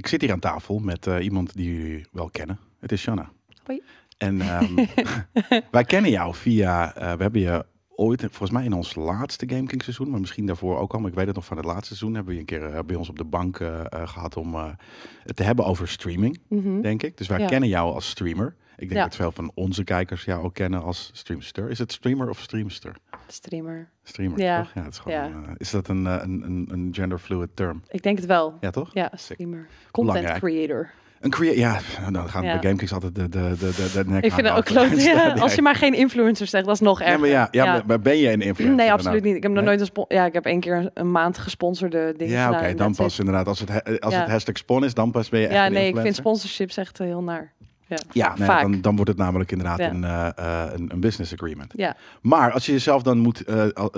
Ik zit hier aan tafel met eh, iemand die jullie wel kennen. Het is Shanna. Hoi. En ehm, wij kennen jou via, eh, we hebben je ooit, volgens mij in ons laatste Game King seizoen, maar misschien daarvoor ook al, maar ik weet het nog van het laatste seizoen, hebben we een keer eh, bij ons op de bank eh, eh, gehad om het te hebben over streaming, mhm. denk ik. Dus wij kennen jou als streamer. Ik denk dat veel van onze kijkers jou ook kennen als streamster. Is het streamer of streamster? Streamer. Streamer, ja. Ja, het is, gewoon, is dat een, uh, een, een, genderfluid term? Ik denk het wel. Ja, toch? Ja, streamer. Content creator. Een creator, ja, nou, dan gaan we ja. bij GameKings altijd de, de, de, de, nek Ik vind het ook ja. Als je maar geen influencer zegt, dat is nog erger. Ja, maar, ja, ja. maar ben je een influencer? Nee, absoluut niet. Ik heb nog nooit een Ja, ik heb één keer een maand gesponsorde dingen Ja, oké, dan pas inderdaad. Als het, eh, als het hashtag spon is, dan pas ben je echt Ja, nee, ik vind sponsorships echt heel naar. Ja, ja Dan, dan wordt het namelijk inderdaad een, eh, eh, een, een, business agreement. Ja. Maar als je jezelf dan moet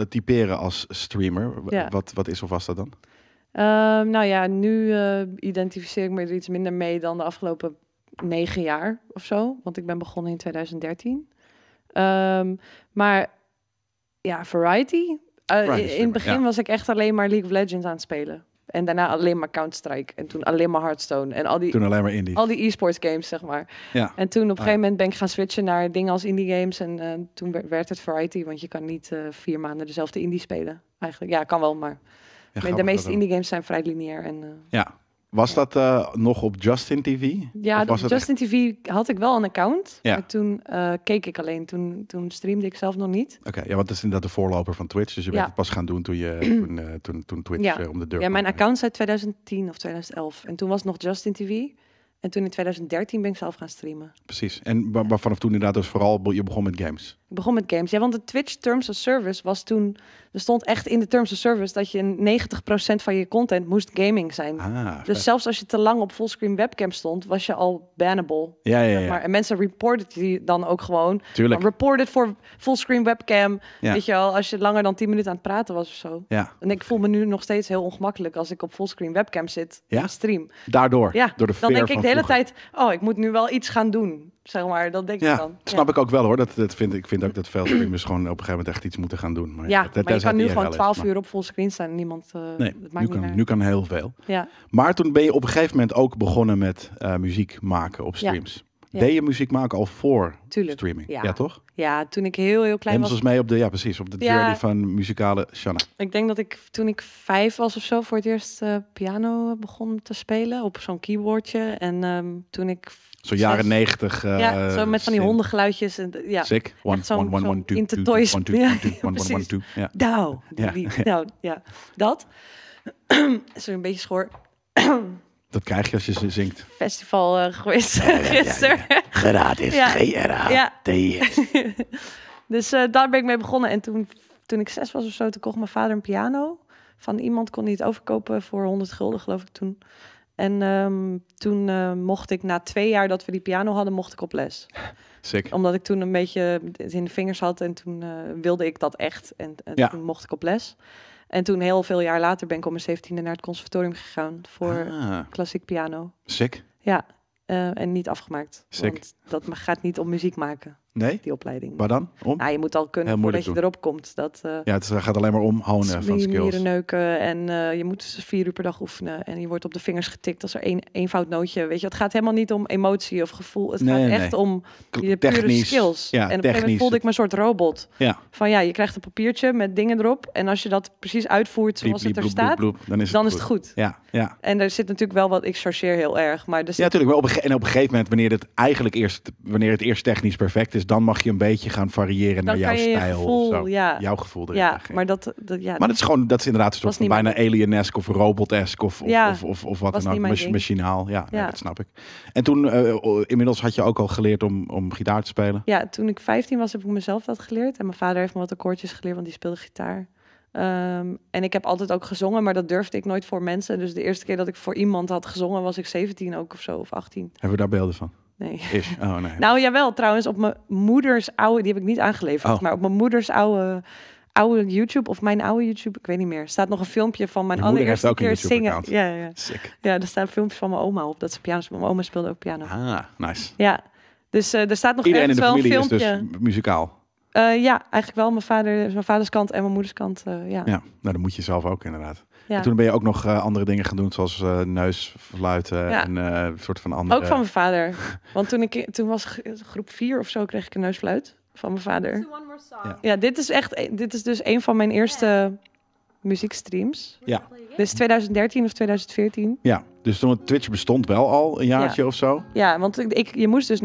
typeren als streamer, wat, wat is of was dat dan? Ehm, nou ja, nu eh, identificeer ik me er iets minder mee dan de afgelopen negen jaar of zo. Want ik ben begonnen in 2013. Ehm, maar ja, variety. Eh, in, het begin was ik echt alleen maar League of Legends aan het spelen. En daarna alleen maar Counter-Strike. En toen alleen maar Hearthstone. En al die, toen alleen maar indie. Al die e-sports games, zeg maar. Ja. En toen op een ah. gegeven moment ben ik gaan switchen naar dingen als indie games. En eh, toen werd het variety, want je kan niet vier maanden dezelfde indie spelen. Eigenlijk, ja, kan wel, maar... Met de meeste indie games zijn vrij lineair. En, eh, ja. Was dat eh, nog op Justin TV? Ja, op Justin TV had ik wel een account. Ja. Maar toen eh, keek ik alleen. Toen, toen streamde ik zelf nog niet. Oké, ja, want dat is inderdaad de voorloper van Twitch. Dus je bent het pas gaan doen toen, je, toen, toen, Twitch om de deur Ja, mijn account uit 2010 of 2011. En toen was nog Justin TV. En toen in 2013 ben ik zelf gaan streamen. Precies. En waarvan vanaf toen inderdaad dus vooral... je begon met games? Ik begon met games. Ja, want de Twitch Terms of Service was toen... Er stond echt in de Terms of Service dat je 90% van je content moest gaming zijn. Ah, dus zelfs als je te lang op fullscreen webcam stond, was je al bannable. Ja, ja, ja. Maar, en mensen reported die dan ook gewoon. Tuurlijk. Reported voor fullscreen webcam. Weet je al, als je langer dan 10 minuten aan het praten was of zo. Ja. En ik voel me nu nog steeds heel ongemakkelijk als ik op fullscreen webcam zit. Ja? Stream. Daardoor? Ja. Door de dan denk ik de hele tijd, oh, ik moet nu wel iets gaan doen zeg maar. Dat denk ik dan. snap ik ook wel hoor. Dat, dat vind, ik vind ook dat streamers gewoon op een gegeven moment echt iets moeten gaan doen. Maar ja, maar je kan nu gewoon 12 uur op full screen staan en niemand... Eh, nee, het maakt nu, niet kan, nu, kan, heel veel. Ja. Maar toen ben je op een gegeven moment ook begonnen met eh, muziek maken op streams. Ja. je muziek maken al voor Tuurlijk, streaming? Ja. toch? Ja, toen ik heel, heel klein was. was mij op de, ja, precies, op de journey van muzikale Shanna. Ik denk dat ik toen ik vijf was of zo voor het eerst eh, piano eh, begon te spelen op zo'n keyboardje. En ehm, toen ik... Zo jaren negentig. ja, eh, zo met van die hondengeluidjes. En, ja. Sick. One, one, one, one, two, into two, toys. One, two, one, two, one, two. Ja. Dow. Ja. nou, ja. Dat. is een beetje schoor. Dat krijg je als je ze zingt. Festival uh, geweest ja, ja, gisteren. Ja, is g r a t dus eh, daar ben ik mee begonnen. En toen, toen ik zes was of zo, toen kocht mijn vader een piano. Van iemand kon hij het overkopen voor 100 gulden, geloof ik toen. En ehm, toen eh, mocht ik na twee jaar dat we die piano hadden, mocht ik op les. Sick. Omdat ik toen een beetje in de vingers had en toen wilde ik dat echt. En, en toen mocht ik op les. En toen heel veel jaar later ben ik om mijn zeventiende naar het conservatorium gegaan voor ah. klassiek piano. Sick. Ja, eh, en niet afgemaakt. Sick. Want dat gaat niet om muziek maken. Nee? Die opleiding. Waar dan? Om? Nou, je moet al kunnen voordat je erop komt. Dat, uh, ja, het gaat alleen maar om honen van skills. neuken en eh, je moet vier uur per dag oefenen. En je wordt op de vingers getikt als er één een, nootje... Weet je, het gaat helemaal niet om emotie of gevoel. Het gaat echt om je pure skills. en op een gegeven moment voelde ik me een soort robot. Van ja, je krijgt een papiertje met dingen erop. En als je dat precies uitvoert zoals het er staat... dan is het, goed. Ja, ja. En er zit natuurlijk wel wat... Ik chargeer heel erg, maar... Er Ja, natuurlijk. Maar op, en op een gegeven moment, wanneer het eigenlijk eerst... Wanneer het eerst technisch perfect is dus dan mag je een beetje gaan variëren naar jouw stijl. of zo. Jouw gevoel erin. Ja, maar dat, ja, maar dat is gewoon, dat is inderdaad een bijna alien-esque of robotesk of, of, of, of, wat dan ook. machinaal. Ja, dat snap ik. En toen, eh, inmiddels had je ook al geleerd om, om gitaar te spelen? Ja, toen ik 15 was heb ik mezelf dat geleerd. En mijn vader heeft me wat akkoordjes geleerd, want die speelde gitaar. Ehm, en ik heb altijd ook gezongen, maar dat durfde ik nooit voor mensen. Dus de eerste keer dat ik voor iemand had gezongen, was ik 17 ook of zo, of 18. Hebben we daar beelden van? Nee. Is. Oh, nee. nou jawel, trouwens, op mijn moeders oude, die heb ik niet aangeleverd, oh. maar op mijn moeders oude, oude YouTube of mijn oude YouTube, ik weet niet meer, staat nog een filmpje van mijn allereerste keer zingen. Ja, ja. Sick. ja, er staan filmpjes van mijn oma op dat ze piano Mijn oma speelde ook piano. Ah, nice. Ja, dus uh, er staat nog Iedereen in de familie is dus muzikaal. Eh, ja, eigenlijk wel. Mijn vader, mijn vaders kant en mijn moeders kant. Eh, ja. ja, nou dan moet je zelf ook inderdaad. En toen ben je ook nog eh, andere dingen gaan doen, zoals eh, neusfluiten en eh, een soort van andere... Ook van mijn vader. Want toen, ik, toen was groep 4 of zo, kreeg ik een neusfluit van mijn vader. Ja. ja, dit, is echt, e-, dit is dus een van mijn eerste muziekstreams. Ja. Dus 2013 of 2014. Ja, dus toen Twitch bestond wel al een jaartje of zo. Ja, want ik, ik, je moest dus 90%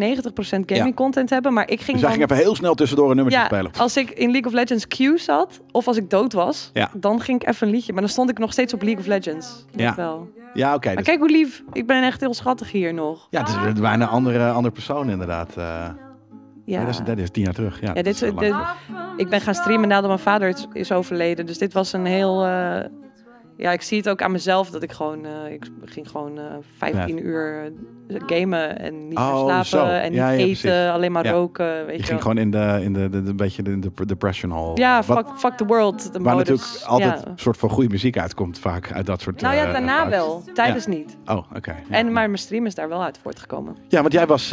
gaming content hebben, maar ik ging. Dus dan... ging even heel snel tussendoor een nummertje ja, spelen. Als ik in League of Legends queue zat, of als ik dood was, dan ging ik even een liedje. Maar dan stond ik nog steeds op League of Legends. Ja, wel. ja oké. maar dus- kijk hoe lief. Ik ben echt heel schattig hier nog. Ja, het is bijna een andere, andere persoon inderdaad. Uh... Ja. Dat is, tien jaar terug. Ja, dit, ik ben gaan streamen nadat mijn vader is, overleden. Dus dit was een heel... Eh, ja, ik zie het ook aan mezelf dat ik gewoon... Eh, ik ging gewoon uh, eh, 15 uur gamen en niet oh, slapen en niet eten, alleen maar roken. Weet je, ging gewoon in de, in de, de, beetje de, de, depression hall. Ja, fuck, fuck the world. De waar natuurlijk altijd een soort van goede muziek uitkomt vaak uit dat soort... Nou ja, daarna wel. Tijdens niet. Oh, oké. en Maar mijn stream is daar wel uit voortgekomen. Ja, want jij was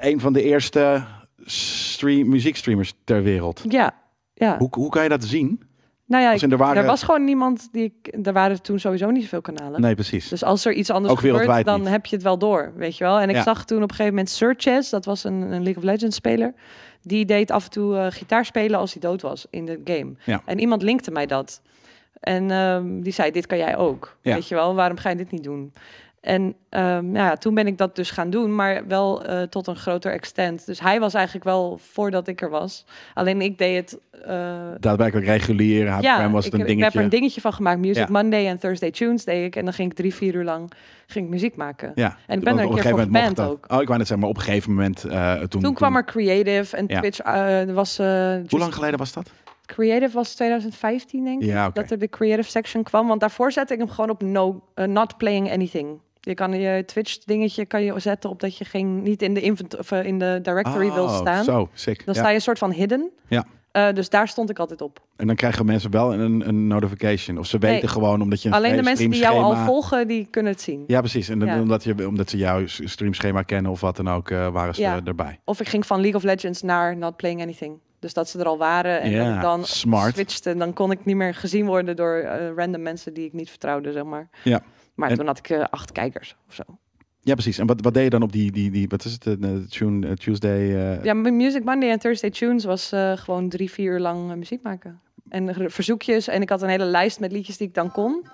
een van de eerste stream, muziekstreamers ter wereld. Ja, ja. Hoe, hoe kan je dat zien? Nou ja, er, was gewoon niemand die ik. Er waren toen sowieso niet zoveel kanalen. Nee, precies. Dus als er iets anders Ook gebeurt, dan heb je het wel door, weet je wel. En ik zag toen op een gegeven moment Surches, dat was een, League of Legends speler. Die deed af en toe uh, gitaar spelen als hij dood was in de game. Ja. En iemand linkte mij dat. En ehm, die zei: Dit kan jij ook. Weet je wel, waarom ga je dit niet doen? En ehm, nou ja, toen ben ik dat dus gaan doen, maar wel eh, tot een groter extent. Dus hij was eigenlijk wel voordat ik er was. Alleen ik deed het... Uh, eh, Daadwerkelijk regulier, ja, ik, een dingetje. ik heb er een dingetje van gemaakt. Music Monday en Thursday Tunes deed ik. En dan ging ik drie, vier uur lang ging ik muziek maken. Ja. En ik ben er een keer moment ook. Oh, ik wou net zeggen, maar op een gegeven moment... Eh, toen, toen, kwam er Creative en Twitch was... Hoe lang geleden was dat? Creative was 2015, denk ik. Ja, Dat er de creative section kwam. Want daarvoor zette ik hem gewoon op no, not playing anything. Je kan je Twitch dingetje kan je zetten op dat je geen, niet in de, of eh, in de directory wil oh, staan. Zo, sick. Dan sta je een soort van hidden. Ja. Eh, dus daar stond ik altijd op. En dan krijgen mensen wel een, een notification. Of ze weten gewoon omdat je. Een alleen de mensen die jou al volgen, die kunnen het zien. Ja, precies. En Omdat, je, omdat ze jouw streamschema kennen of wat dan ook, eh, waren ze ja. erbij. Of ik ging van League of Legends naar Not Playing Anything. Dus dat ze er al waren en dan smart. switchte. En dan kon ik niet meer gezien worden door eh, random mensen die ik niet vertrouwde, zeg maar. Ja. Maar toen had ik eh, acht kijkers of zo. Ja, precies. En wat, wat deed je dan op die, die, die wat is het, eh, de tune, Tuesday? ja Ja, Music Monday en Thursday Tunes was gewoon drie, vier uur lang muziek maken. En verzoekjes. En ik had een hele lijst met liedjes die ik dan kon.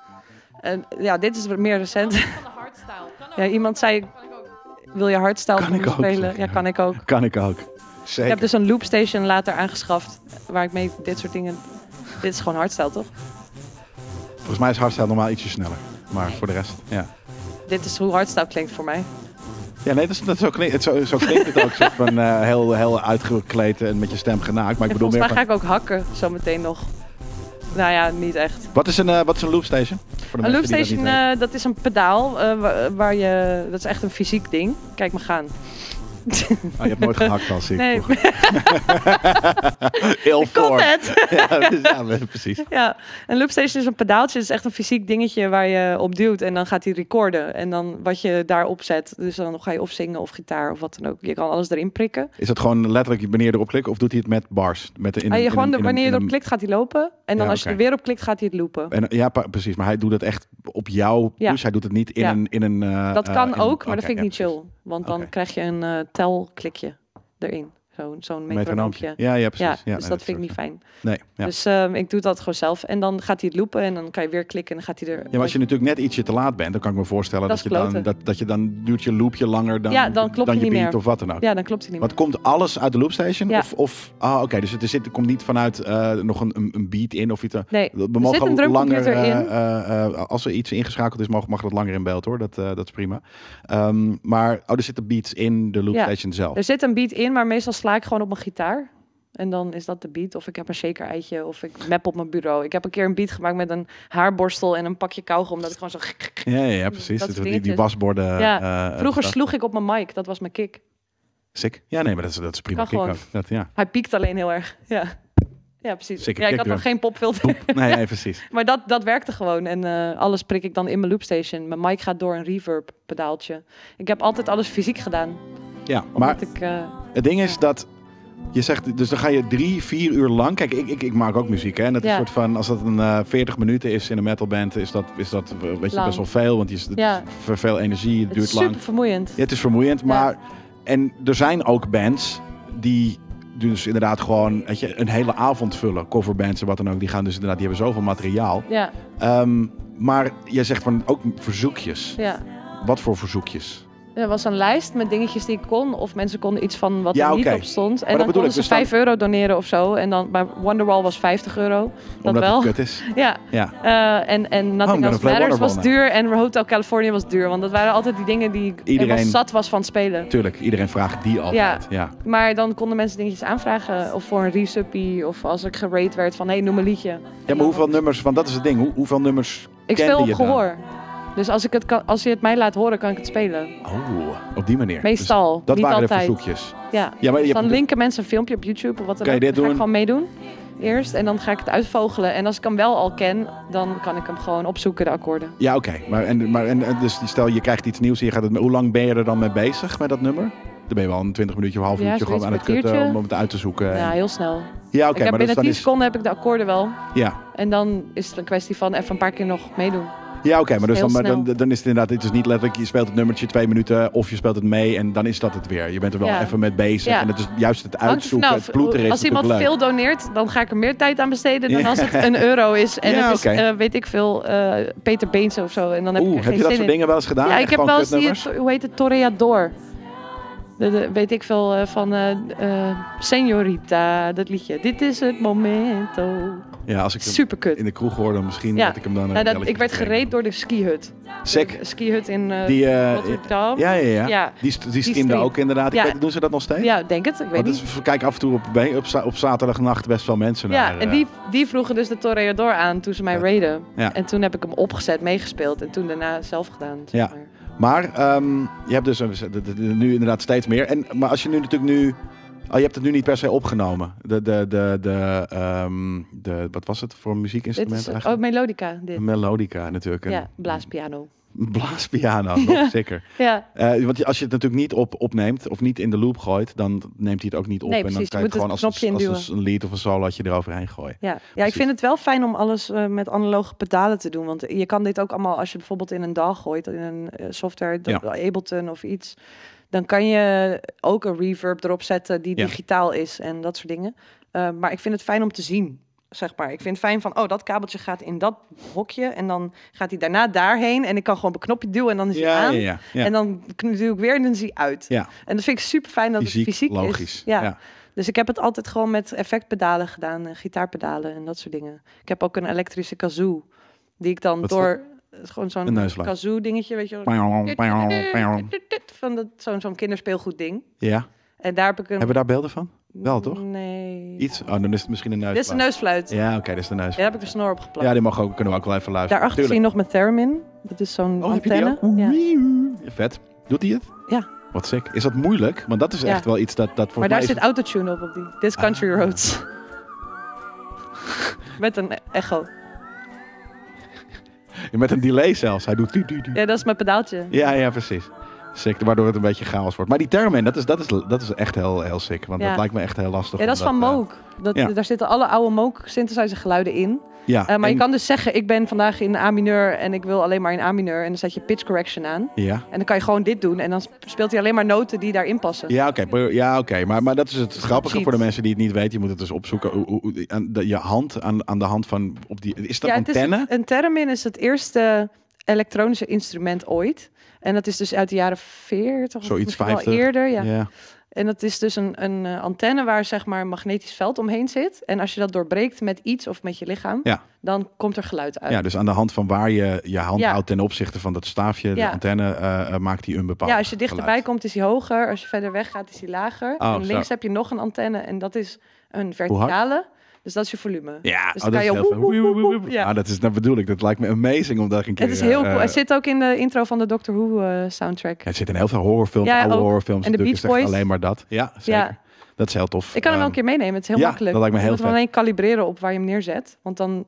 ja, dit is meer recent. Van de hardstyle. Ja, iemand zei, wil je hardstyle kan spelen? Ja, kan ik ook. Kan ik ook. Ik heb dus een loopstation later aangeschaft waar ik mee dit soort dingen... dit is gewoon hardstyle, toch? Volgens mij is hardstyle normaal ietsje sneller. Maar voor de rest, ja. Dit is hoe hardstyle klinkt voor mij. Ja, nee, dat is, dat is zo, zo klinkt ook. van, eh, heel, heel uitgekleed en met je stem genaakt. Maar ik bedoel meer van... ga ik ook hakken zo meteen nog. Nou ja, niet echt. Wat is een, eh, wat is een loopstation? een loopstation, dat, eh, dat, is een pedaal. waar je, dat is echt een fysiek ding. Kijk me gaan. Ah, je hebt nooit gehakt als ik. Nee. Heel voor. Ja, dus, ja, precies. Ja, een loopstation is een pedaaltje. Het is echt een fysiek dingetje waar je op duwt en dan gaat hij recorden. En dan wat je daarop zet. Dus dan ga je of zingen of gitaar of wat dan ook. Je kan alles erin prikken. Is het gewoon letterlijk wanneer erop klikt of doet hij het met bars? Met de, in, ah, je gewoon wanneer je erop klikt gaat hij lopen. En dan als je er weer op klikt gaat hij het lopen. En, ja, precies. Maar hij doet het echt op jou. Ja. Dus hij doet het niet in een... In een eh, dat kan eh, ook, maar dat vind ik niet chill. Want dan krijg je een eh, telklikje erin. Zo'n zo'n metronoompje. Ja, ja, precies. Ja, dus dat, vind ik niet fijn. Nee, ja. Dus ehm, ik doe dat gewoon zelf. En dan gaat hij het loopen en dan kan je weer klikken en dan gaat hij er... Ja, maar als je natuurlijk net ietsje te laat bent, dan kan ik me voorstellen dat, je, dan, dat, dat je dan duurt je loopje langer dan, ja, dan, klopt dan je niet of wat dan ook. Ja, dan klopt het niet Want komt alles uit de loopstation? Of, of ah, oké, dus het zit, er komt niet vanuit eh, nog een, een, beat in of iets. Eh. Nee, we er mogen zit een langer, eh, in. als er iets ingeschakeld is, mag, mag dat langer in beeld hoor. Dat, dat is prima. Ehm, maar, oh, er zitten beats in de loopstation zelf. Er zit een beat in, maar meestal sla ik gewoon op mijn gitaar. En dan is dat de beat. Of ik heb een shaker eitje. Of ik map op mijn bureau. Ik heb een keer een beat gemaakt met een haarborstel en een pakje kauwgom. omdat ik gewoon zo... Ja, ja, precies. Dat die, die wasborden... Ja. Eh, Vroeger eh, sloeg ik op mijn mic. Dat was mijn kick. Sick. Ja, nee, maar dat is, dat is prima kick Dat, ja. Hij piekt alleen heel erg. Ja. Ja, precies. ik had nog geen popfilter. Nee, nee, precies. maar dat, dat werkte gewoon. En eh, alles prik ik dan in mijn loopstation. Mijn mic gaat door een reverb pedaaltje. Ik heb altijd alles fysiek gedaan. Ja, maar... Ik, het ding is dat je zegt, dus dan ga je drie, vier uur lang. Kijk, ik, ik, ik maak ook muziek. Hè? En dat is soort van, als dat een uh, eh, 40 minuten is in een metalband, is dat, is dat eh, weet je, best wel veel. Want je, het ja. veel energie, het, duurt is lang. Het is vermoeiend. Ja, het is vermoeiend. Maar, en er zijn ook bands die dus inderdaad gewoon weet je, een hele avond vullen. Coverbands en wat dan ook. Die gaan dus inderdaad, die hebben zoveel materiaal. Ja. Ehm, maar jij zegt van ook verzoekjes. Ja. Wat voor verzoekjes? Er was een lijst met dingetjes die ik kon. Of mensen konden iets van wat er niet op stond. En dan konden ze dus 5 euro doneren of zo. En dan, maar Wonderwall was 50 euro. Dat wel. kut is. Ja. ja. Uh, en, en Nothing oh, Else Matters was duur. En Hotel California was duur. Want dat waren altijd die dingen die iedereen zat was van spelen. Tuurlijk, iedereen vraagt die altijd. Ja. Maar dan konden mensen dingetjes aanvragen. Of voor een resuppie. Of als ik gerate werd van, hey, noem een liedje. Ja, maar hoeveel nummers, want dat is het ding. Hoe, hoeveel nummers ik speel op gehoor. Dus als, ik het kan, als je het mij laat horen, kan ik het spelen. Oh, op die manier. Dus Meestal. dat waren de verzoekjes. Ja, ja maar je dus dan linken mensen een filmpje op YouTube of wat dan Kan je dit doen? Ga ik gewoon meedoen eerst en dan ga ik het uitvogelen. En als ik hem wel al ken, dan kan ik hem gewoon opzoeken, de akkoorden. Ja, oké. Maar, en, maar en, eh, dus stel je krijgt iets nieuws en je gaat het, hoe lang ben je er dan mee bezig met dat nummer? Dan ben je wel een 20 minuutje of half uurtje gewoon aan het kutten om, het uit te zoeken. Ja, heel snel. Ja, oké. maar dus binnen 10 is... seconden heb ik de akkoorden wel. Ja. En dan is het een kwestie van even een paar keer nog meedoen. Ja, oké, maar, dus dan, dan, dan, is het inderdaad, dit is niet letterlijk, je speelt het nummertje twee minuten of je speelt het mee en dan is dat het weer. Je bent er wel even mee bezig en het is juist het uitzoeken, het Als iemand veel doneert, dan ga ik er meer tijd aan besteden dan als het een euro is. En het is, eh, weet ik veel, uh, Peter Beense of zo. En dan heb Oeh, ik heb je dat soort dingen wel eens gedaan? ik heb wel eens hoe heet het, Toreador. Eh, weet ik veel eh, van uh, Senorita, dat liedje. Dit is het momento. Oh. Ja, als ik in de kroeg hoorde misschien dat ik hem dan... dat, ik werd gereed door de skihut. Sek. Skihut in die, Rotterdam. Ja, ja, ja, ja. Die, die streamde ook inderdaad. weet, doen ze dat nog steeds? Ja, denk het. Ik weet niet. kijk af en toe op, op, zaterdagnacht best wel mensen ja, en die, die vroegen dus de Torreador aan toen ze mij raiden. En toen heb ik hem opgezet, meegespeeld. En toen daarna zelf gedaan. ja. Maar ehm, je hebt dus nu inderdaad steeds meer. En, maar als je nu natuurlijk nu. Oh, je hebt het nu niet per se opgenomen. De, de, de, de, ehm, de wat was het voor muziekinstrument oh, eigenlijk? Oh, melodica. Dit. Melodica natuurlijk. ja, blaaspiano blaaspiano, nog, zeker. ja. Uh, want als je het natuurlijk niet op, opneemt of niet in de loop gooit, dan neemt hij het ook niet op. en dan kan je gewoon het als, een, als een lied of een solootje eroverheen gooien. Ja, ja ik vind het wel fijn om alles eh, met analoge pedalen te doen. Want je kan dit ook allemaal, als je bijvoorbeeld in een DAL gooit, in een eh, software, ja. Ableton of iets dan kan je ook een reverb erop zetten die digitaal is en dat soort dingen. maar ik vind het fijn om te zien zeg maar. Ik vind het fijn van, oh, dat kabeltje gaat in dat hokje en dan gaat hij daarna daarheen en ik kan gewoon op een knopje duwen en dan is hij ja, aan. Ja, en dan duw ik weer en dan zie hij uit. Ja. En dat vind ik super fijn dat fysiek, het fysiek logisch. is. Ja. Dus ik heb het altijd gewoon met effectpedalen gedaan, gitaarpedalen en dat soort dingen. Ik heb ook een elektrische kazoo, die ik dan door gewoon zo'n kazoo dingetje, weet je, van dat zo'n zo'n kinderspeelgoed ding. Ja. En daar heb ik een... Hebben we daar beelden van? Wel, toch? Nee. Iets? Oh, dan is het misschien een neus. Dit is een neusfluit. Ja, oké, dit is een neusfluit. Daar heb ik de snor op geplakt. Ja, die mag ook, kunnen we ook wel even luisteren. Daarachter zie je nog met Theremin. Dat is zo'n oh, antenne. Ja. Vet. Doet hij het? Ja. Wat sick. Is dat moeilijk? Want dat is echt wel iets dat... dat voor maar daar zit autotune op, op die. This ah. Country Roads. Met een echo. met een delay zelfs. Hij doet... Ja, dat is mijn pedaaltje. Ja, ja, precies. Sick, waardoor het een beetje chaos wordt. Maar die termen, dat is, dat is, dat is echt heel, heel sick. Want dat lijkt me echt heel lastig. Ja, dat is van eh, Moog. Dat, Daar zitten alle oude Moog synthesizer geluiden in. Ja, eh, maar je kan dus zeggen, ik ben vandaag in A mineur en ik wil alleen maar in A mineur. En dan zet je pitch correction aan. Ja. En dan kan je gewoon dit doen. En dan speelt hij alleen maar noten die daarin passen. Ja, oké. Ja, oké. Maar, maar dat is het grappige voor de mensen die het niet weten. Je moet het dus opzoeken. je hand, aan, aan de hand van... Op die, is dat ja, antenne? Is, een termin is het eerste elektronische instrument ooit. En dat is dus uit de jaren 40 Zoiets of Zoiets eerder. Ja. En dat is dus een, een eh, antenne waar zeg maar een magnetisch veld omheen zit. En als je dat doorbreekt met iets of met je lichaam, ja. dan komt er geluid uit. Ja, dus aan de hand van waar je je hand houdt ten opzichte van dat staafje, de antenne, eh, eh, maakt die een bepaald Ja, als je dichterbij komt is die hoger. Als je verder weg gaat is die lager. Oh, en links heb je nog een antenne en dat is een verticale. Dus dat is je volume. Ja, dus oh, dat, kan je ja. dat is, nou bedoel ik, dat lijkt me amazing om daar een keer... Het is heel eh, cool. het zit ook in de intro van de Doctor Who eh, soundtrack. Het zit in heel veel horrorfilms, ja, alle horrorfilms. En de Alleen maar dat. Ja, zeker. Ja. Dat is heel tof. Ik kan hem wel een ehm, keer meenemen. Het is heel ja, makkelijk. Dat lijkt me heel je moet alleen kalibreren op waar je hem neerzet. Want dan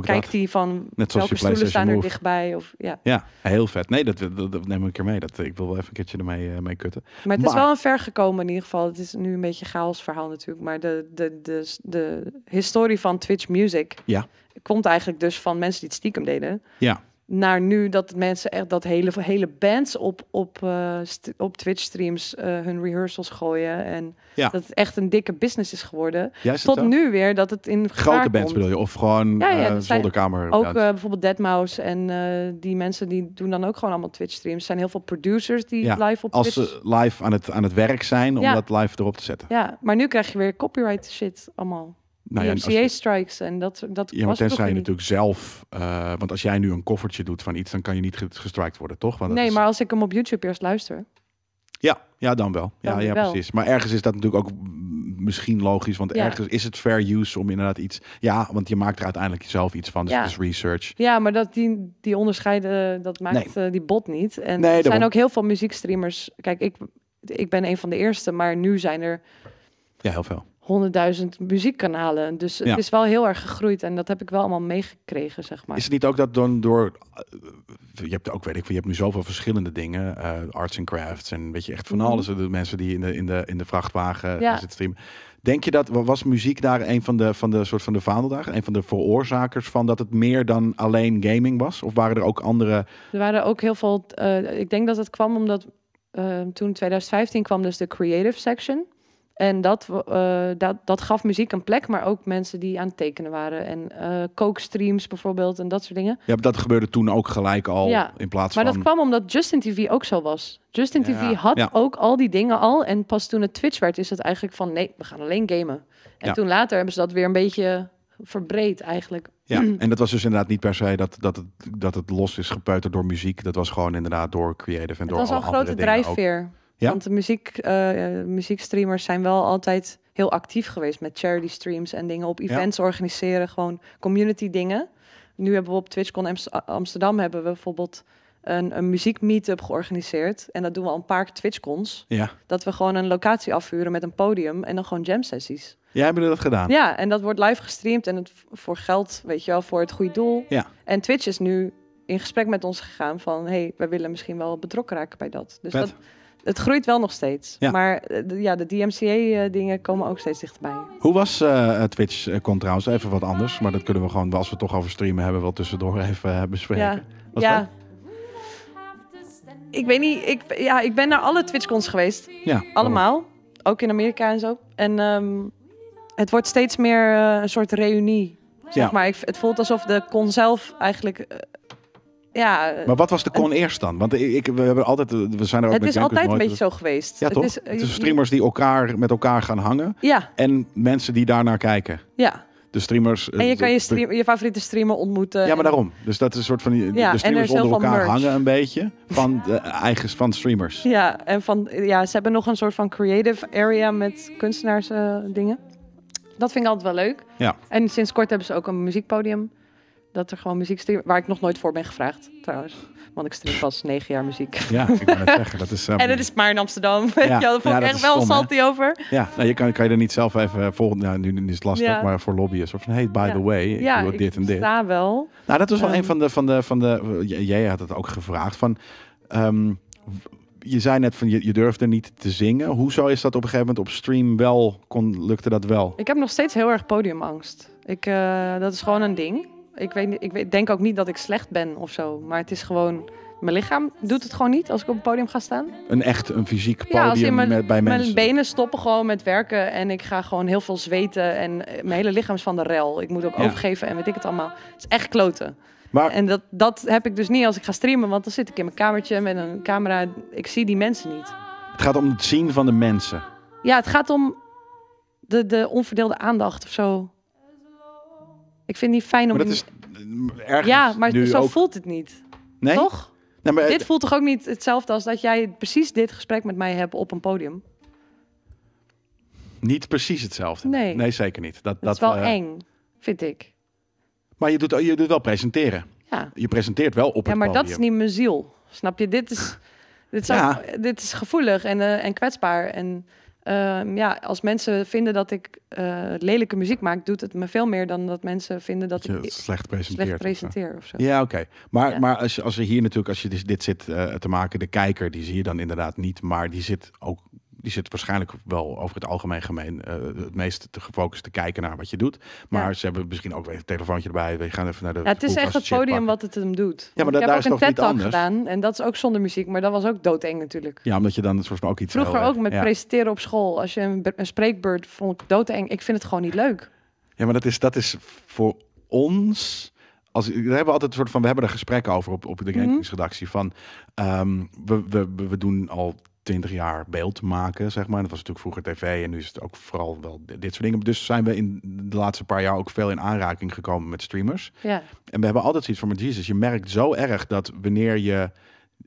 kijkt hij van Net welke stoelen staan er dichtbij. Of, ja. ja, heel vet. Nee, dat, dat neem ik een keer mee. Dat, ik wil wel even een keertje ermee eh, mee kutten. Maar het is wel een ver gekomen in ieder geval. Het is nu een beetje chaos verhaal natuurlijk. Maar de, de, de, de, de historie van Twitch Music ja. komt eigenlijk dus van mensen die het stiekem deden. Ja naar nu dat mensen echt dat hele, hele bands op, op, eh, op Twitch streams eh, hun rehearsals gooien. En ja. dat het echt een dikke business is geworden. Tot nu weer dat het in grote bands bedoel je, of gewoon ja, ja, uh, zolderkamer. Ook bijvoorbeeld Deadmau5 en die mensen die doen dan ook gewoon allemaal Twitch streams. Er zijn heel veel producers die live op Als Twitch... ze live aan het, aan het werk zijn om dat live erop te zetten. Ja, maar nu krijg je weer copyright shit allemaal nou DMCA strikes en dat, dat Ja, maar tenzij je natuurlijk zelf... Eh, want als jij nu een koffertje doet van iets... dan kan je niet gestrikt worden, toch? Want nee, maar als ik hem op YouTube eerst luister... Ja, ja dan wel. Dan ja, ja wel. precies. Maar ergens is dat natuurlijk ook misschien logisch. Want ergens is het fair use om inderdaad iets... Ja, want je maakt er uiteindelijk zelf iets van. Dus ja. het research. Ja, maar dat, die, die onderscheiden, dat maakt eh, die bot niet. En nee, er zijn ook heel veel muziekstreamers... Kijk, ik, ik ben een van de eerste, maar nu zijn er... Ja, heel veel honderdduizend muziekkanalen. Dus het is wel heel erg gegroeid en dat heb ik wel allemaal meegekregen, zeg maar. Is het niet ook dat dan door, eh, je hebt ook, weet ik, je hebt nu zoveel verschillende dingen, eh, arts en crafts en weet je echt van mhm. alles, de mensen die in de in de in de vrachtwagen eh, ja. zitten streamen. Denk je dat was muziek daar een van de van de soort van de vaandeldagen, een van de veroorzakers van dat het meer dan alleen gaming was? Of waren er ook andere? Er waren ook heel veel. ik denk dat het kwam omdat toen 2015 kwam dus de creative section. En dat, eh, dat, dat gaf muziek een plek, maar ook mensen die aan het tekenen waren. En uh, kookstreams bijvoorbeeld en dat soort dingen. Ja, dat gebeurde toen ook gelijk al in plaats maar van... Maar dat kwam omdat Justin TV ook zo was. Justin TV had ook al die dingen al. En pas toen het Twitch werd, is het eigenlijk van... nee, we gaan alleen gamen. En toen later hebben ze dat weer een beetje verbreed eigenlijk. Ja, en dat was dus inderdaad niet per se dat, dat, het, dat het los is gepeuterd door muziek. Dat was gewoon inderdaad door creative en het door alle andere dingen. Dat was een grote drijfveer. Ja? Want de muziek, eh, muziekstreamers zijn wel altijd heel actief geweest met charity streams en dingen op events organiseren, gewoon community dingen. Nu hebben we op TwitchCon Amsterdam hebben we bijvoorbeeld een, een meetup georganiseerd. En dat doen we al een paar Twitchcons. Ja. Dat we gewoon een locatie afhuren met een podium en dan gewoon jam sessies. Jij ja, hebben dat gedaan? Ja, en dat wordt live gestreamd en het voor geld, weet je wel, voor het goede doel. Ja. En Twitch is nu in gesprek met ons gegaan van... hey, wij willen misschien wel betrokken raken bij dat. Dus dat, het groeit wel nog steeds. Ja. Maar eh, ja, de DMCA-dingen eh, komen ook steeds dichterbij. Hoe was uh, Twitch? Komt trouwens even wat anders. Maar dat kunnen we gewoon, als we toch over streamen hebben, wel tussendoor even bespreken. Ja. ja. Ik weet niet, ik, ja, ik ben naar alle TwitchCons geweest. Ja, Allemaal. Ook in Amerika en zo. En ehm, het wordt steeds meer een soort reunie. Zeg maar. Ik, het voelt alsof de con zelf eigenlijk ja. Maar wat was de con eerst dan? Want ik, we, hebben altijd, we zijn er ook Het is altijd een beetje zo geweest. Ja, toch? Het is, eh, streamers die elkaar met elkaar gaan hangen. Ja. En mensen die daarnaar kijken. Ja. De streamers. En je eh, kan je, je favoriete streamer ontmoeten. Ja, maar daarom. Dus dat is een soort van. Die, ja, de streamers onder elkaar hangen een beetje. Van de eigen van streamers. Ja, en van, ja, ze hebben nog een soort van creative area met kunstenaars eh, dingen. Dat vind ik altijd wel leuk. Ja. En sinds kort hebben ze ook een muziekpodium. Dat er gewoon muziek stream, waar ik nog nooit voor ben gevraagd trouwens. Want ik stream pas negen jaar muziek. Ja, ik kan het zeggen. Dat is, eh, En het is maar in Amsterdam. Ja, ja Daar vond ja, ik echt wel salty over. Ja, nou, je kan, kan je er niet zelf even eh, volgen. Nou, nu, is het lastig, maar voor lobbyisten. Of van, hey, by the way, ik doe dit en dit. Ja, wel. Nou, dat was wel ehm, een van de, van de, van de... Eh, jij had het ook gevraagd van... Ehm, je zei net van je, je durfde niet te zingen. Hoezo is dat op een gegeven moment op stream wel? Kon, lukte dat wel? Ik heb nog steeds heel erg podiumangst. Ik, dat is gewoon een ding. Ik, weet, ik weet, denk ook niet dat ik slecht ben of zo. Maar het is gewoon. Mijn lichaam doet het gewoon niet als ik op een podium ga staan. Een echt, een fysiek podium mijn, met, bij mensen. Mijn benen stoppen gewoon met werken en ik ga gewoon heel veel zweten en eh, mijn hele lichaam is van de rel. Ik moet ook overgeven en weet ik het allemaal. Het is echt kloten. En dat, dat heb ik dus niet als ik ga streamen, want dan zit ik in mijn kamertje met een camera. Ik zie die mensen niet. Het gaat om het zien van de mensen. Ja, het gaat om de, de onverdeelde aandacht of zo. Ik vind die fijn om... Maar dat is ergens Ja, maar zo voelt het niet. Nee? Toch? maar... Dit voelt toch ook niet hetzelfde als dat jij precies dit gesprek met mij hebt op een podium? Niet precies hetzelfde. Nee, nee zeker niet. Dat, dat, is wel eh, eng, vind ik. Maar je doet, je doet wel presenteren. Ja. Je presenteert wel op ja, het podium. Ja, maar dat is niet mijn ziel. Snap je? Dit is, dit is, dit is gevoelig en, eh, en kwetsbaar. En Ehm, ja, als mensen vinden dat ik eh, lelijke muziek maak, doet het me veel meer dan dat mensen vinden dat, je ik slecht presenteer. Slecht presenteer Ja, oké. Maar, maar als, als we hier natuurlijk, als je dit, dit zit eh, te maken, de kijker, die zie je dan inderdaad niet, maar die zit ook die zit waarschijnlijk wel over het algemeen gemeen eh, het meest te gefocust te kijken naar wat je doet. Maar ze hebben misschien ook weer een telefoontje erbij. We gaan even naar de. Ja, het is echt het podium wat het hem doet. Ja, maar daar heb is een TED-talk gedaan en dat is ook zonder muziek, maar dat was ook doodeng natuurlijk. Ja, omdat je dan soort van ook iets. Vroeger ook met ja. presenteren op school. Als je een, spreekbeurt vond ik doodeng. Ik vind het gewoon niet leuk. Ja, maar dat is, dat is voor ons als, we hebben altijd een soort van, we hebben er gesprekken over op, op de mm Van ehm, we, we, we doen al 20 jaar beeld maken, zeg maar. Dat was natuurlijk vroeger tv en nu is het ook vooral wel dit soort dingen. Dus zijn we in de laatste paar jaar ook veel in aanraking gekomen met streamers. Ja. En we hebben altijd iets van, met Jesus, je merkt zo erg dat wanneer je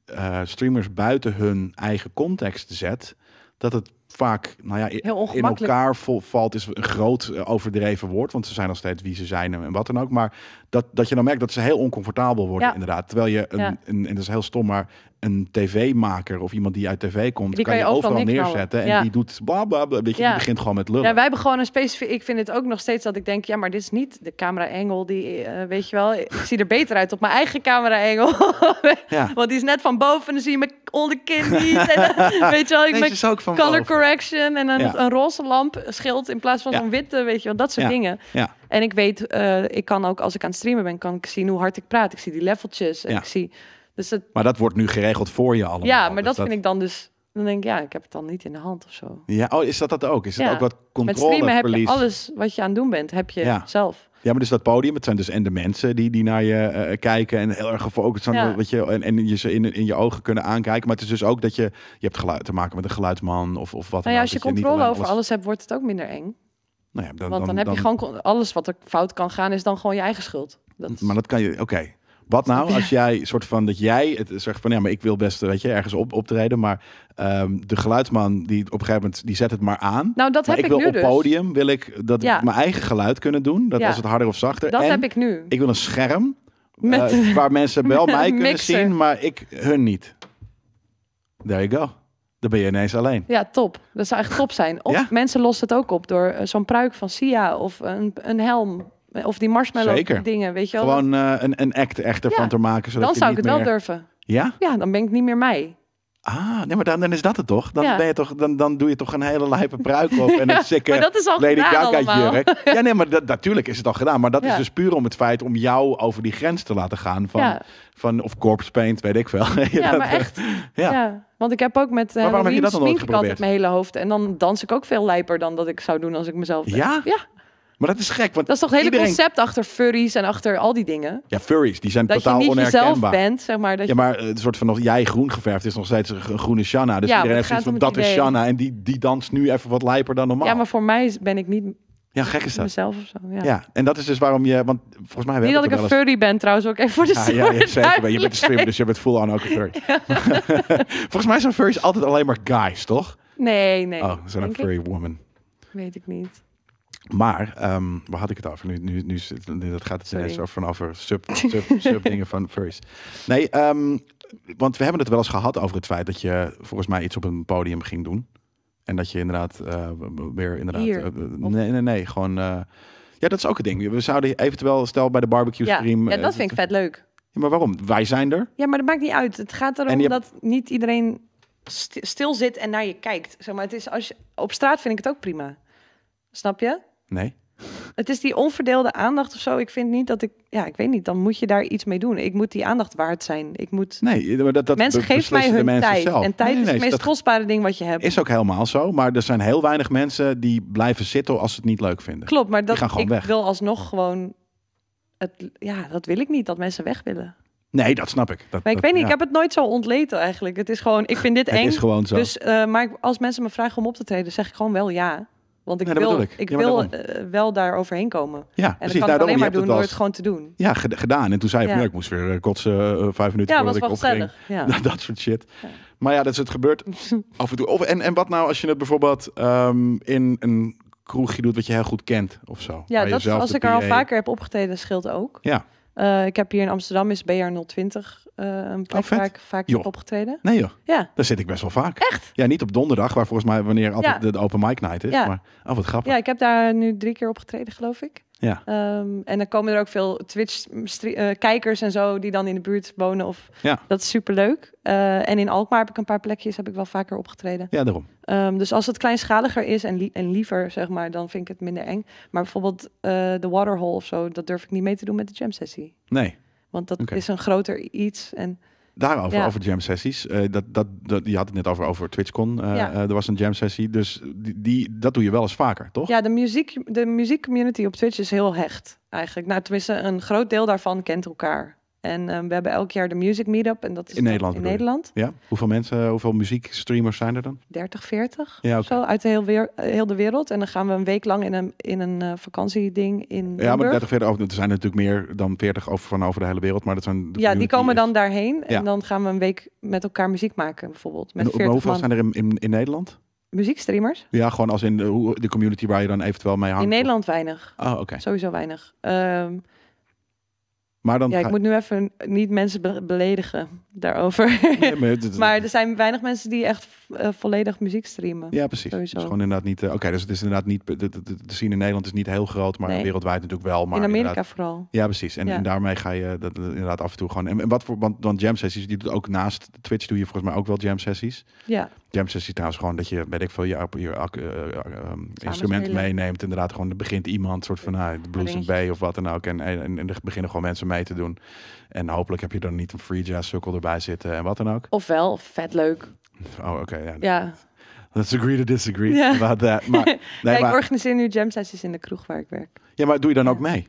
eh, streamers buiten hun eigen context zet, dat het vaak nou ja, in elkaar valt, is een groot eh, overdreven woord. Want ze zijn nog steeds wie ze zijn en wat dan ook. Maar dat, dat je dan merkt dat ze heel oncomfortabel worden, ja. inderdaad. Terwijl je, een, een, en dat is heel stom, maar een tv-maker of iemand die uit tv komt, kan, je, overal neerzetten. En die doet bla bla Weet je, ja. die begint gewoon met lullen. Ja, wij hebben gewoon een specifiek. Ik vind het ook nog steeds dat ik denk, ja, maar dit is niet de camera-engel die, uh, weet je wel, ik zie er beter uit op mijn eigen camera-engel. ja. Want die is net van boven en dan zie je mijn onderkin niet. En, eh, weet je wel, ik nee, ook color correction en een, een, roze lamp schild in plaats van een witte, weet je wel, dat soort dingen. Ja. En ik weet, uh, ik kan ook als ik aan het streamen ben, kan ik zien hoe hard ik praat. Ik zie die leveltjes en ik zie dus maar dat wordt nu geregeld voor je allemaal. Ja, maar dus dat, vind ik dan dus dan denk ik, ja, ik heb het dan niet in de hand of zo. Ja, oh, is dat dat ook? Is dat ook wat controle Met heb je alles wat je aan het doen bent, heb je zelf. Ja, maar dus dat podium, het zijn dus en de mensen die, die naar je eh, eh, kijken en heel erg gefocust zijn. Eh, wat je, en, en je ze in, in je ogen kunnen aankijken. Maar het is dus ook dat je, je hebt geluid te maken met een geluidsman of, of wat nou ja, Als je controle over alles... hebt, wordt het ook minder eng. Nou ja, dan, Want dan, dan heb je gewoon alles wat er fout kan gaan, is dan gewoon je eigen schuld. Dat Maar dat kan je, oké. Wat nou als jij soort van dat jij het zegt van ja, maar ik wil best weet je, ergens op, optreden, maar ehm, de geluidsman die op een gegeven moment die zet het maar aan. Nou, dat heb ik, wil op dus. podium wil ik dat ja. ik mijn eigen geluid kunnen doen. Dat ja. als het harder of zachter. Dat heb ik nu. Ik wil een scherm eh, Met, waar mensen wel mij kunnen zien, maar ik hun niet. There you go. Dan ben je ineens alleen. Ja, top. Dat zou echt top zijn. Of ja? mensen lossen het ook op door eh, zo'n pruik van Sia of een, een helm of die marshmallow dingen, weet je wel. Gewoon eh, een, een act echt ervan te maken. Zodat dan zou ik het meer... wel durven. Ja? Ja, dan ben ik niet meer mij. Ah, nee, maar dan, dan is dat het toch? Dan, ben je toch dan, dan doe je toch een hele lijpe pruik op en een sikke ja, Lady jurk. Ja, nee, maar natuurlijk is het al gedaan. Maar dat is dus puur om het feit om jou over die grens te laten gaan van, van of corpse paint, weet ik veel Ja, maar echt. Ja. want ik heb ook met uh, maar waarom heb je dat dan mijn hele hoofd. En dan dans ik ook veel lijper dan dat ik zou doen als ik mezelf... Ja? Ja. Maar dat is gek. Want dat is toch het hele concept achter furries en achter al die dingen? Ja, furries, die zijn totaal onherkenbaar. Dat je niet jezelf bent, zeg maar. Dat ja, maar een soort van nog jij groen geverfd is nog steeds een groene Shanna. Dus iedereen heeft zoiets van, dat is Shanna. En die, die danst nu even wat lijper dan normaal. Ja, maar voor mij ben ik niet ja, gek is dat. Mezelf of zo. Ja. ja. en dat is dus waarom je. Want volgens mij. Niet dat ik een furry ben trouwens ook even voor de ja, ja, ja, zeker. Je bent een streamer, dus je bent full on ook een furry. volgens mij zijn furries altijd alleen maar guys, toch? Nee, nee. Oh, zijn een furry woman. Weet ik niet. Maar, ehm, waar had ik het over? Nu, nu, nu, nu dat gaat het zo over sub, sub, sub dingen van furries. Nee, ehm, want we hebben het wel eens gehad over het feit dat je volgens mij iets op een podium ging doen. En dat je inderdaad eh, weer inderdaad... Eh, nee, nee, nee, gewoon... Eh, ja, dat is ook een ding. We zouden eventueel, stel bij de barbecue stream... Ja, ja dat vind ik vet leuk. Ja, maar waarom? Wij zijn er. Ja, maar dat maakt niet uit. Het gaat erom dat niet iedereen stil zit en naar je kijkt. Zeg maar, het is als je, op straat vind ik het ook prima. Snap je? Nee. Het is die onverdeelde aandacht of zo. Ik vind niet dat ik, ja, ik weet niet. Dan moet je daar iets mee doen. Ik moet die aandacht waard zijn. Ik moet. Nee, eh, maar dat, dat mensen geven mij hun mensen tijd. Zelf. En tijd is het meest kostbare ding wat je hebt. Is ook helemaal zo. Maar er zijn heel weinig mensen die blijven zitten als ze het niet leuk vinden. Klopt, maar dat gewoon ik wil alsnog gewoon. Het, ja, dat wil ik niet dat mensen weg willen. Nee, dat snap ik. Dat, maar ik weet niet, ik heb het nooit zo ontleten eigenlijk. Het is gewoon, ik vind dit eng. is gewoon zo. Dus, eh, maar als mensen me vragen om op te treden, zeg ik gewoon wel ja. Want ik wil, ik. wil eh, wel daar overheen komen. Ja, en precies. Dat kan nou, alleen maar doen door het gewoon te doen. Ja, gedaan. En toen zei ik, ja. ik moest weer eh, kotsen eh, vijf minuten ja, voordat ik opging. Ja. dat soort shit. Maar ja, dat is het gebeurd af en toe. Of, en, en wat nou als je het bijvoorbeeld ehm, in een kroegje doet wat je heel goed kent of zo. Ja, dat, als ik er al vaker heb opgetreden, scheelt ook. Ja. Eh, ik heb hier in Amsterdam is BR020 eh, een plek oh, vaak opgetreden. Nee joh, ja. daar zit ik best wel vaak. Echt? Ja, niet op donderdag, waar volgens mij wanneer altijd de, de, open mic night is. Ja. Maar, oh wat grappig. Ja, ik heb daar nu drie keer opgetreden geloof ik. Ja. Ehm, en dan komen er ook veel Twitch-kijkers eh, en zo die dan in de buurt wonen. Of, ja. Dat is superleuk. Uh, en in Alkmaar heb ik een paar plekjes, heb ik wel vaker opgetreden. Ja, daarom. Ehm, dus als het kleinschaliger is en, en, liever, zeg maar, dan vind ik het minder eng. Maar bijvoorbeeld uh, de Waterhole of zo, dat durf ik niet mee te doen met de jam sessie. Nee. Want dat is een groter iets en Daarover, over de jam sessies. Eh, dat, dat, dat, je had het net over, over TwitchCon. Eh, eh, er was een jam sessie. Dus die, dat doe je wel eens vaker, toch? Ja, de, muziek, de muziekcommunity op Twitch is heel hecht eigenlijk. Nou, tenminste, een groot deel daarvan kent elkaar. En ehm, we hebben elk jaar de Music Meetup. En dat is in Nederland. In Nederland. Ja. Hoeveel mensen, eh, hoeveel muziekstreamers zijn er dan? 30, 40. Ja, Zo uit heel, weer, eh, heel, de wereld. En dan gaan we een week lang in een, in een eh, vakantieding in. Ja, maar 30, 40. er zijn natuurlijk meer dan 40 over, van over de hele wereld. Maar dat zijn. Ja, die komen dan daarheen. En dan gaan we een week met elkaar muziek maken, bijvoorbeeld. Met 40 hoeveel zijn er in, in, Nederland? muziekstreamers? Ja, gewoon als in de, de community waar je dan eventueel mee hangt. In Nederland weinig. Oh, oké. Sowieso weinig. Ehm, maar dan ja, ik moet nu even niet mensen beledigen daarover. maar, er zijn weinig mensen die echt eh, volledig muziek streamen. Ja, precies. Sowieso. Dus gewoon inderdaad niet. Eh, oké, dus het is inderdaad niet. De, de, scene in Nederland is niet heel groot, maar wereldwijd natuurlijk wel. Maar in Amerika vooral. Ja, precies. En, daarmee ga je dat inderdaad af en toe gewoon. En, wat voor want dan jam sessies? Die doet ook naast Twitch doe je volgens mij ook wel jam sessies. Ja. Jam sessions trouwens gewoon dat je, weet ik veel, je, je, je eh, ehm, instrument meeneemt. Inderdaad, gewoon begint iemand soort van, nou, blues en B of wat dan ook. En, en, er beginnen gewoon mensen mee te doen. En hopelijk heb je dan niet een free jazz cirkel erbij zitten en wat dan ook. Ofwel vet leuk. Oh, oké. ja. Let's agree to disagree ja. about that. Maar, nee, ik organiseer nu jam in de kroeg waar ik werk. Ja, maar doe je dan ook mee?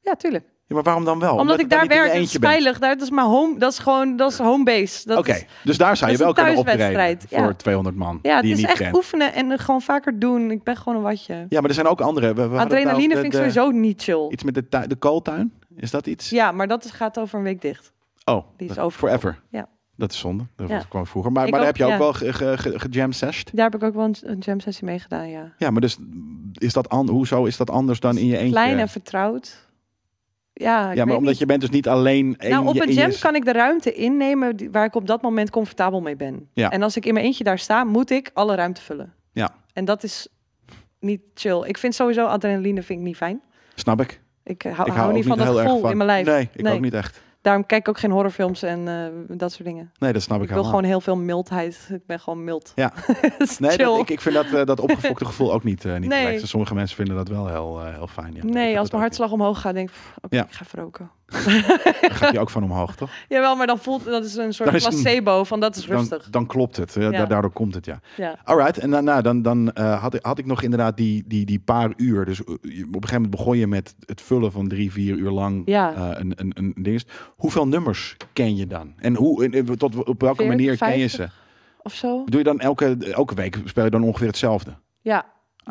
Ja, tuurlijk. Ja, maar waarom dan wel? Omdat, ik daar werk, dat is veilig. Daar, dat is mijn home, dat is gewoon, dat is home base. Oké, dus daar zou je wel kunnen optreden voor 200 man Ja, het die je niet echt oefenen en gewoon vaker doen. Ik ben gewoon een watje. Ja, maar er zijn ook andere. Adrenaline vind ik sowieso niet chill. Iets met de, de kooltuin, is dat iets? Ja, maar dat is, gaat over een week dicht. Oh, die is over. Forever. Ja. Dat is zonde. Dat ja. kwam vroeger. Maar, maar daar heb je ook wel gejam ge, ge Daar heb ik ook wel een, jam sessie mee gedaan, ja. Ja, maar dus is dat hoezo is dat anders dan in je eentje? Klein en vertrouwd. Ja, ja maar omdat je bent dus niet alleen. nou, op een jam kan ik de ruimte innemen waar ik op dat moment comfortabel mee ben. Ja. En als ik in mijn eentje daar sta, moet ik alle ruimte vullen. Ja. En dat is niet chill. Ik vind sowieso adrenaline vind ik niet fijn. Snap ik. Ik hou, ik hou, niet van dat gevoel in mijn lijf. Nee, ik ook niet echt daarom kijk ik ook geen horrorfilms en eh, dat soort dingen. Nee, dat snap ik, helemaal. Ik wil gewoon heel veel mildheid. Ik ben gewoon mild. Ja. nee, dat, ik, ik vind dat, eh, dat opgefokte gevoel ook niet, eh, niet nee. Sommige mensen vinden dat wel heel, heel fijn. Ja. Nee, als mijn hartslag omhoog gaat, denk ik, pff, ik ga verroken dan gaat je ook van omhoog, toch? Jawel, maar dan voelt dat is een soort placebo van dat is rustig. Dan, dan klopt het. Ja, Daardoor komt het, ja. ja. Alright, en dan, nou, dan, eh, had, ik, had ik nog inderdaad die, die, die paar uur. Dus eh, op een gegeven moment begon je met het vullen van drie, vier uur lang eh, een, een, een ding. Hoeveel nummers ken je dan? En hoe, tot, op welke manier ken je ze? Of zo? Doe je dan elke, elke week speel je dan ongeveer hetzelfde? Ja,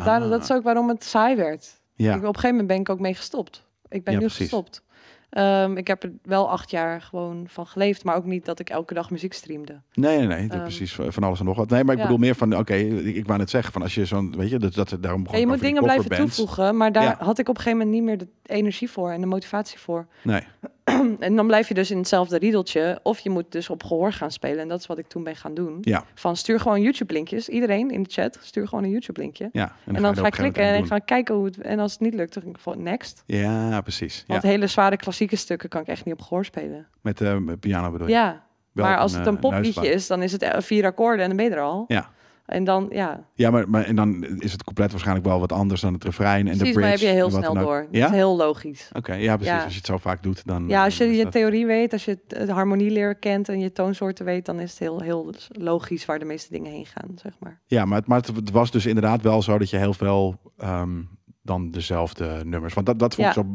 daar, ah. dat is ook waarom het saai werd. Ik, op een gegeven moment ben ik ook mee gestopt. Ik ben nu gestopt. Ehm, ik heb er wel acht jaar gewoon van geleefd, maar ook niet dat ik elke dag muziek streamde. Nee, nee, nee, ehm, precies van alles en nog wat. Nee, maar ik bedoel meer van, oké, ik, wou net zeggen van als je zo'n, weet je, dat, dat daarom gewoon. je moet dingen blijven toevoegen, maar daar had ik op een gegeven moment niet meer de energie voor en de motivatie voor. Nee. en dan blijf je dus in hetzelfde riedeltje. Of je moet dus op gehoor gaan spelen. En dat is wat ik toen ben gaan doen. Ja. Van stuur gewoon YouTube-linkjes. Iedereen in de chat, stuur gewoon een YouTube-linkje. Ja, en dan, ga ik klikken en ik ga kijken hoe het... En als het niet lukt, dan voor next. Ja, precies. Want hele zware klassieke stukken kan ik echt niet op gehoor spelen. Met uh, piano bedoel je? Ja. maar als het een eh, popliedje is, dan is het eh, vier akkoorden en dan ben je er al. Ja. En dan, ja. Ja, maar, maar en dan is het compleet waarschijnlijk wel wat anders dan het refrein en de bridge. maar heb je heel snel door. Ja? Dat is heel logisch. Oké, ja, precies. Als je het zo vaak doet, dan... Ja, als je je theorie weet, als je het harmonieleer kent en je toonsoorten weet, dan is het heel, heel logisch waar de meeste dingen heen gaan, zeg maar. Ja, maar het, maar het was dus inderdaad wel zo dat je heel veel... Ehm, dan dezelfde nummers. Want dat, dat vond ik zo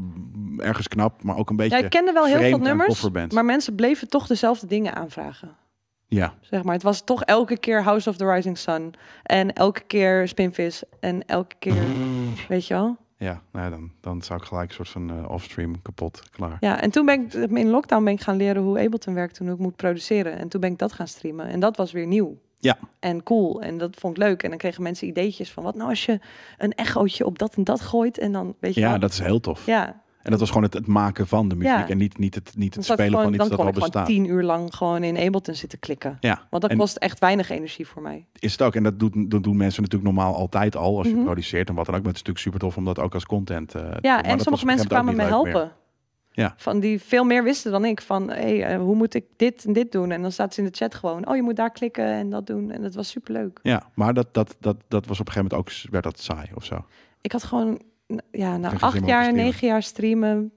ergens knap, maar ook een beetje. Ja, ik kende wel heel veel nummers, maar mensen bleven toch dezelfde dingen aanvragen. Ja. Zeg maar. Het was toch elke keer House of the Rising Sun. En elke keer Spinvis. En elke keer, weet je wel. Ja, nou ja, dan, dan zou ik gelijk een soort van uh, offstream kapot, klaar. Ja, en toen ben ik eh, in lockdown ben ik gaan leren hoe Ableton werkt toen ik moet produceren. En toen ben ik dat gaan streamen. En dat was weer nieuw. Ja. En cool. En dat vond ik leuk. En dan kregen mensen ideetjes van wat nou als je een echootje op dat en dat gooit en dan weet je. Ja, dat is heel tof. Ja. En dat was gewoon het, het maken van de muziek. En niet, niet het, niet het spelen van iets dat al bestaat. Dan kon tien uur lang gewoon in Ableton zitten klikken. Ja. Want dat kost echt weinig energie voor mij. Is het ook. En dat, doet, dat doen mensen natuurlijk normaal altijd al. Als je mhm. produceert en wat dan ook. Maar het is natuurlijk super tof om dat ook als content eh, Ja, en sommige mensen kwamen me helpen. Ja. Van die veel meer wisten dan ik. Van hey, eh, hoe moet ik dit en dit doen? En dan staat ze in de chat gewoon. Oh, je moet daar klikken en dat doen. En dat was super leuk. Ja, maar dat, dat, dat, dat was op een gegeven moment ook. werd dat saai of zo? Ik had gewoon ja, na acht jaar, negen jaar streamen.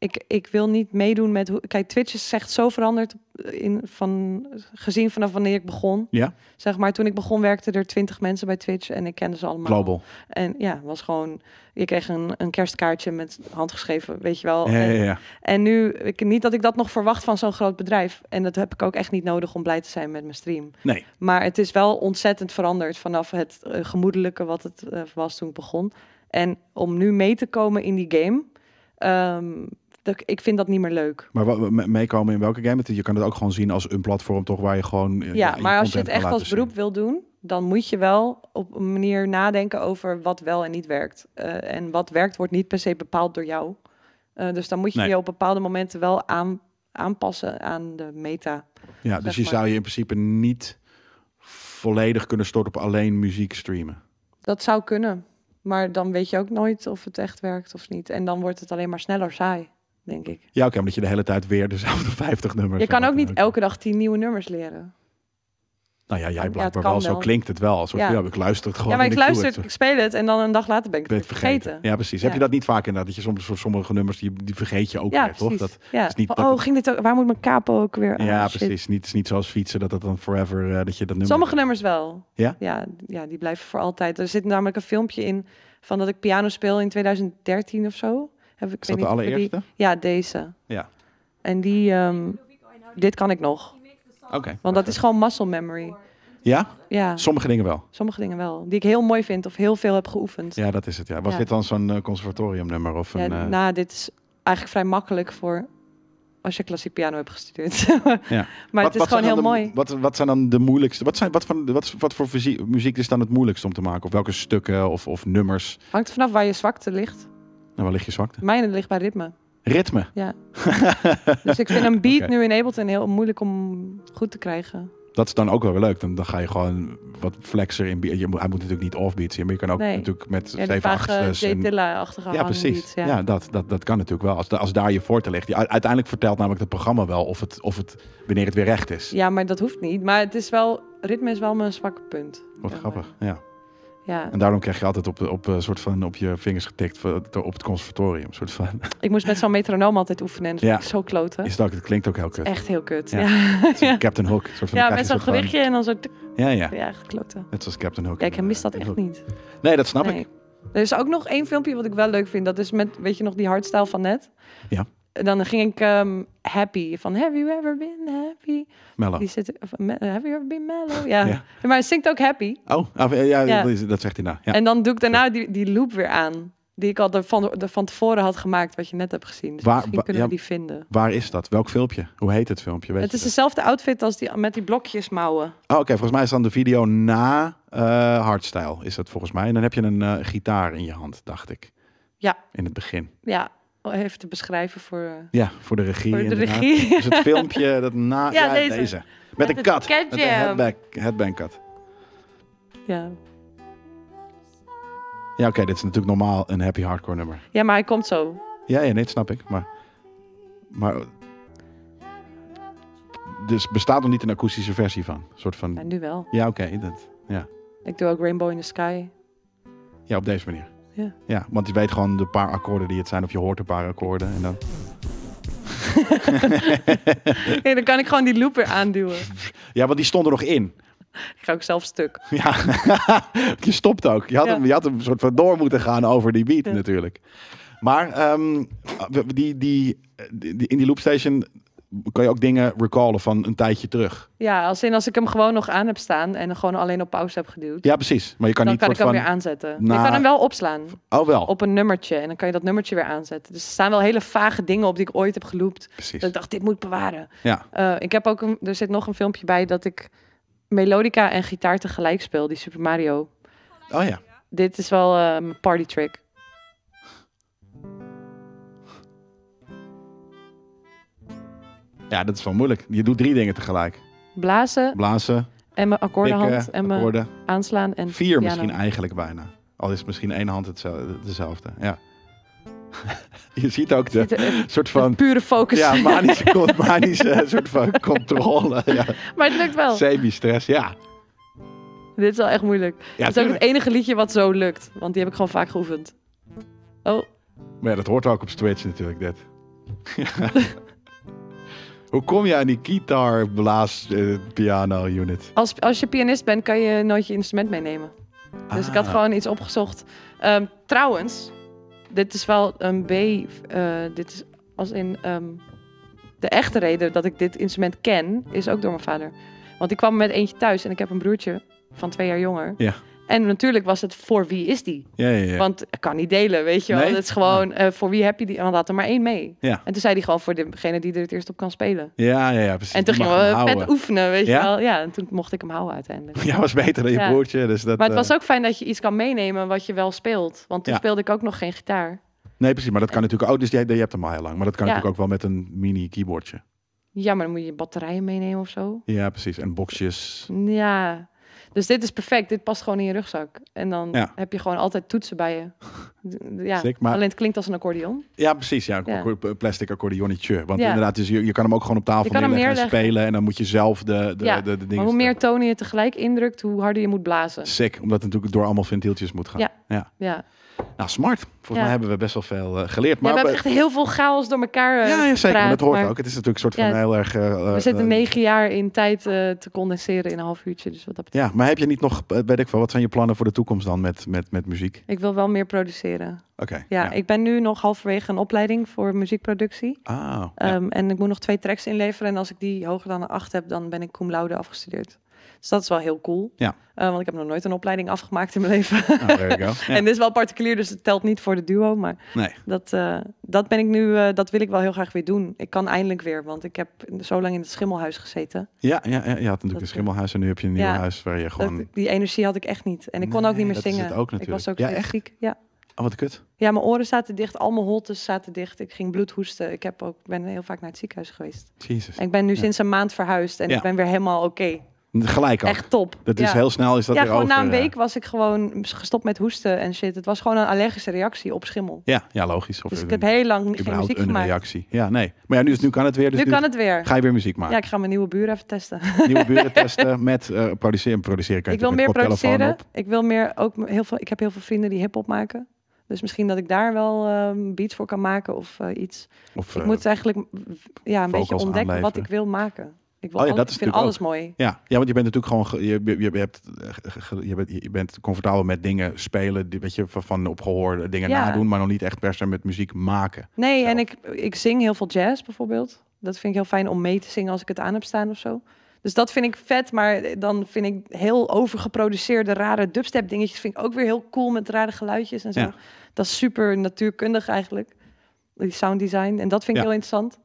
Ik, ik wil niet meedoen met hoe. Kijk, Twitch is echt zo veranderd eh, in, van, gezien vanaf wanneer ik begon. Ja. Zeg maar, toen ik begon werkten er twintig mensen bij Twitch en ik kende ze allemaal. Global. En ja, was gewoon. Je kreeg een, een kerstkaartje met handgeschreven, weet je wel. en, en nu, ik, niet dat ik dat nog verwacht van zo'n groot bedrijf. En dat heb ik ook echt niet nodig om blij te zijn met mijn stream. Nee. Maar het is wel ontzettend veranderd vanaf het eh, gemoedelijke wat het eh, was toen ik begon. En om nu mee te komen in die game, ehm, dat, ik vind dat niet meer leuk. Maar wat, meekomen in welke game? je kan het ook gewoon zien als een platform toch waar je gewoon. Eh, ja, maar als je het echt als beroep wil doen, dan moet je wel op een manier nadenken over wat wel en niet werkt. Eh, en wat werkt wordt niet per se bepaald door jou. Eh, dus dan moet je je op bepaalde momenten wel aan, aanpassen aan de meta. Ja, dus je zou je in principe niet volledig kunnen storten op alleen muziek streamen. Dat zou kunnen. Maar dan weet je ook nooit of het echt werkt of niet. En dan wordt het alleen maar sneller saai, denk ik. Ja, oké, okay, omdat je de hele tijd weer dezelfde 50 nummers. Je kan ook niet elke dag 10 nieuwe nummers leren. Nou ja, jij blijkbaar ja, wel, Zo klinkt het wel. Zo ja. ik luister het gewoon. Ja, maar ik luister, ik, speel het en dan een dag later ben ik het vergeten. Ja, precies. Heb je dat niet vaak inderdaad? Dat je soms voor sommige nummers die, die vergeet je ook weer, toch? Dat, is niet, oh, ging dit ook? Waar moet mijn capo ook weer? aan? ja, precies. Niet, is niet zoals fietsen dat dat dan forever eh, dat je dat nummer. Sommige nummers wel. Ja? ja. Ja, die blijven voor altijd. Er zit namelijk een filmpje in van dat ik piano speel in 2013 of zo. Heb ik. Is dat de allereerste? Ja, deze. Ja. En die. Ehm, dit kan ik nog. Want dat is gewoon muscle memory. Ja? Ja. Sommige dingen wel. Sommige dingen wel. Die ik heel mooi vind of heel veel heb geoefend. Ja, dat is het. Ja. Was ja. dit dan zo'n eh, conservatoriumnummer? Of een, ja, eh? nou, dit is eigenlijk vrij makkelijk voor als je klassiek piano hebt gestudeerd. ja. Maar het is gewoon heel mooi. Wat, wat zijn dan de moeilijkste? Wat, zijn, wat, van, wat, wat voor muziek is dan het moeilijkst om te maken? Of welke stukken of, of nummers? Hangt vanaf waar je zwakte ligt. Nou, waar ligt je zwakte? Mijn ligt bij ritme. Ritme. Ja. dus ik vind een beat nu in Ableton heel moeilijk om goed te krijgen. Dat is dan ook wel weer leuk. Dan, dan ga je gewoon wat flexer in. Je, hij moet natuurlijk niet offbeat zien, maar je kan ook natuurlijk met ja, zeven achters. achtergaan. Ja, precies. ja. dat, dat, dat kan natuurlijk wel. Als, als daar je voor te ligt. Uiteindelijk vertelt namelijk het programma wel of het, of het wanneer het weer recht is. Ja, maar dat hoeft niet. Maar het is wel, ritme is wel mijn zwakke punt. Wat grappig, ja. Ja. En daarom krijg je altijd op, op, eh, soort van op je vingers getikt op het conservatorium. Soort van. Ik moest met zo'n metronoom altijd oefenen en ja. zo kloten. Is dat, het klinkt ook heel kut. Echt heel kut, ja. Captain Hook. Soort van, ja, met zo'n gewichtje en dan zo... Ja, ja. Ja, kloten. Net zoals Captain Hook. Kijk, ik mist dat eh, echt niet. Nee, dat snap ik. Er is ook nog één filmpje wat ik wel leuk vind. Dat is met, weet je nog, die hardstijl van net? Ja dan ging ik ehm, happy van Have you ever been happy? Mellow. Die zit, of, have you ever been mellow? Ja. Maar hij zingt ook happy. Oh, ah, ja, ja, dat zegt hij nou. Ja. En dan doe ik daarna die, die loop weer aan. Die ik al de van, de van tevoren had gemaakt, wat je net hebt gezien. Dus waar, misschien kunnen we die vinden. Waar is dat? Welk filmpje? Hoe heet het filmpje? Weet het is dezelfde outfit als die met die blokjes mouwen. Oh, oké. Volgens mij is dan de video na uh, Hardstyle, is dat volgens mij. En dan heb je een eh, gitaar in je hand, dacht ik. Ja. In het begin. Ja, even te beschrijven voor, eh, ja, voor de regie. Voor de regie. Dus het filmpje dat na ja, deze. Met, een kat. Met een headbang, headbang kat. Ja. Ja, oké, dit is natuurlijk normaal een happy hardcore nummer. Ja, maar hij komt zo. Ja, ja nee, dat snap ik. Maar, maar dus bestaat er niet een akoestische versie van? soort van... Ja, nu wel. Ja, oké. dat. ja. Ik doe ook Rainbow in the Sky. Ja, op deze manier. Ja. ja, want je weet gewoon de paar akkoorden die het zijn, of je hoort een paar akkoorden en dan. nee, dan kan ik gewoon die looper aanduwen. Ja, want die stond er nog in. Ik ga ook zelf stuk. Ja, je stopt ook. Je had, hem, je had hem soort van door moeten gaan over die beat natuurlijk. Maar um, die, die, die, in die loopstation kan je ook dingen recallen van een tijdje terug. Ja, als in als ik hem gewoon nog aan heb staan en gewoon alleen op pauze heb geduwd. Ja, precies. Maar je kan dan niet kan ik hem weer aanzetten. Na... Je kan hem wel opslaan. Oh, wel. Op een nummertje. En dan kan je dat nummertje weer aanzetten. Dus er staan wel hele vage dingen op die ik ooit heb geloopt. Precies. Dat ik dacht, dit moet ik bewaren. Ja. Eh, ik heb ook een, er zit nog een filmpje bij dat ik melodica en gitaar tegelijk speel, die Super Mario. Oh ja. Dit is wel een eh, party trick. Ja, dat is wel moeilijk. Je doet drie dingen tegelijk. Blazen. Blazen. En mijn akkoordenhand. En mijn aanslaan. En Vier misschien eigenlijk bijna. Al is misschien één hand hetzelfde. Ja. Je ziet ook de soort van... pure focus. Ja, manische, manische eh, soort van controle. Ja. Maar het lukt wel. Semi-stress, ja. Dit is wel echt moeilijk. het is ook het enige liedje wat zo lukt. Want die heb ik gewoon vaak geoefend. Oh. Maar ja, dat hoort ook op Twitch natuurlijk, dit. Hoe kom je aan die guitar, blaas, eh, piano unit? Als, als je pianist bent, kan je nooit je instrument meenemen. Dus ik had ah. gewoon iets opgezocht. Ehm, trouwens, dit is wel een B. Eh, dit is als in. Ehm, de echte reden dat ik dit instrument ken, is ook door mijn vader. Want ik kwam met eentje thuis en ik heb een broertje van twee jaar jonger. Ja. En natuurlijk was het voor wie is die? Ja, ja, ja. Want ik kan niet delen, weet je wel. Het is gewoon eh, voor wie heb je die? En dan er maar één mee. En toen zei hij gewoon voor degene die er het eerst op kan spelen. Ja, ja, precies. En toen gingen we oefenen, weet je wel. Ja, en toen mocht ik hem houden uiteindelijk. Ja, was beter dan je broertje. Dus dat, maar het was eh, ook fijn dat je iets kan meenemen wat je wel speelt. Want toen speelde ik ook nog geen gitaar. Nee, precies. Maar dat kan natuurlijk ook. Oh, dus je, je hebt hem al heel lang. Maar dat kan natuurlijk ook wel met een mini keyboardje. Ja, maar dan moet je batterijen meenemen of zo. Ja, precies. En boxjes. Ja. Dus dit is perfect. Dit past gewoon in je rugzak. En dan heb je gewoon altijd toetsen bij je. Ja, maar... alleen het klinkt als een accordeon. Ja, precies. Ja, ja. plastic accordeonnetje. Want inderdaad, dus je, je kan hem ook gewoon op tafel neerleggen, en spelen. En dan moet je zelf de, de, de, dingen... hoe meer tonen je tegelijk indrukt, hoe harder je moet blazen. Sick, omdat het natuurlijk door allemaal ventieltjes moet gaan. Ja. ja. Nou, smart. Volgens mij hebben we best wel veel eh, geleerd. Maar ja, we hebben eh, echt heel veel chaos door elkaar eh, Ja, ja zeker. dat hoort ook. Het is natuurlijk een soort van heel erg... we zitten negen jaar in tijd te condenseren in een half uurtje. Dus wat dat betreft. Ja, maar heb je niet nog... Weet ik wel, wat zijn je plannen voor de toekomst dan met, met, met muziek? Ik wil wel meer produceren. Oké. ja, ik ben nu nog halverwege een opleiding voor muziekproductie. Ah. Ehm, en ik moet nog twee tracks inleveren. En als ik die hoger dan een acht heb, dan ben ik cum laude afgestudeerd. Dus dat is wel heel cool. Ja. Eh, want ik heb nog nooit een opleiding afgemaakt in mijn leven. Oh, ja. En dit is wel particulier, dus het telt niet voor de duo. Maar nee. dat, eh, dat ben ik nu, eh, dat wil ik wel heel graag weer doen. Ik kan eindelijk weer, want ik heb zo lang in het schimmelhuis gezeten. Ja, ja, ja je had natuurlijk het een schimmelhuis en nu heb je een nieuw huis waar je gewoon. Dat, die energie had ik echt niet. En ik kon ook niet meer zingen. Ook, ik was ook ja, echt? ziek. Ja. Oh, wat kut. Ja, mijn oren zaten dicht, al mijn holtes zaten dicht. Ik ging bloed hoesten. Ik heb ook, ben heel vaak naar het ziekenhuis geweest. Jezus. En ik ben nu sinds een maand verhuisd en ik ben weer helemaal oké. Gelijk al. Echt top. Dat is heel snel. Is dat ja, na een week was ik gewoon gestopt met hoesten en shit. Het was gewoon een allergische reactie op schimmel. Ja, ja logisch. Of dus ik heb heel lang geen muziek een reactie. Ja, nee. Maar ja, nu, nu kan het weer. Dus nu, kan het weer. Ga je weer muziek maken? Ja, ik ga mijn nieuwe buren even testen. Nieuwe buren testen met produceren. Eh, produceren kan ik wil meer produceren. Ik wil meer ook heel veel. Ik heb heel veel vrienden die hip-hop maken. Dus misschien dat ik daar wel een ehm, beats voor kan maken of eh, iets. Of, ik moet eh, eigenlijk ja, een beetje ontdekken wat ik wil maken. Ik, oh, ja, vind alles mooi. Ja. ja, want je bent natuurlijk gewoon. Je, je, hebt, eh, je, bent, je bent comfortabel met dingen spelen. Weet je, van opgehoorde dingen nadoen. Maar nog niet echt per se met muziek maken. Nee, en ik, ik zing heel veel jazz bijvoorbeeld. Dat vind ik heel fijn om mee te zingen als ik het aan heb staan of zo. Dus dat vind ik vet. Maar dan vind ik heel overgeproduceerde rare dubstep dingetjes. Vind ik ook weer heel cool met rare geluidjes en zo. Dat is super natuurkundig eigenlijk. Die sound design. En dat vind ik heel interessant.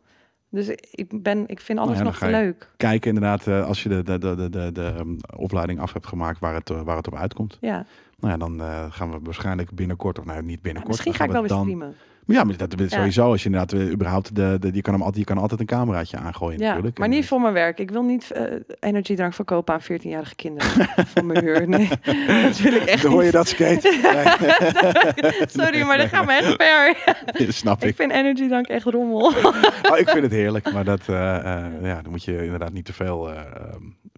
Dus ik, ben, ik vind alles nou nog leuk. Kijken inderdaad, eh, als je de, de, de, de, de, ehm, opleiding af hebt gemaakt waar het, eh, waar het op uitkomt. Ja. Nou ja, dan eh, gaan we waarschijnlijk binnenkort, of nou niet binnenkort. misschien ga ik wel weer streamen. Maar ja, maar dat is sowieso. Als je inderdaad eh, überhaupt de, je, kan hem altijd, je kan altijd een cameraatje aangooien. Ja, natuurlijk. maar niet voor mijn werk. Ik wil niet uh, energiedrank verkopen aan 14-jarige kinderen. voor mijn huur. Nee, Dan hoor je dat skate? Sorry, maar dat gaat me echt ver. Snap ik. Ik vind energiedrank echt rommel. oh, ik vind het heerlijk, maar dat, eh, ja, dan moet je inderdaad niet te veel. Ehm,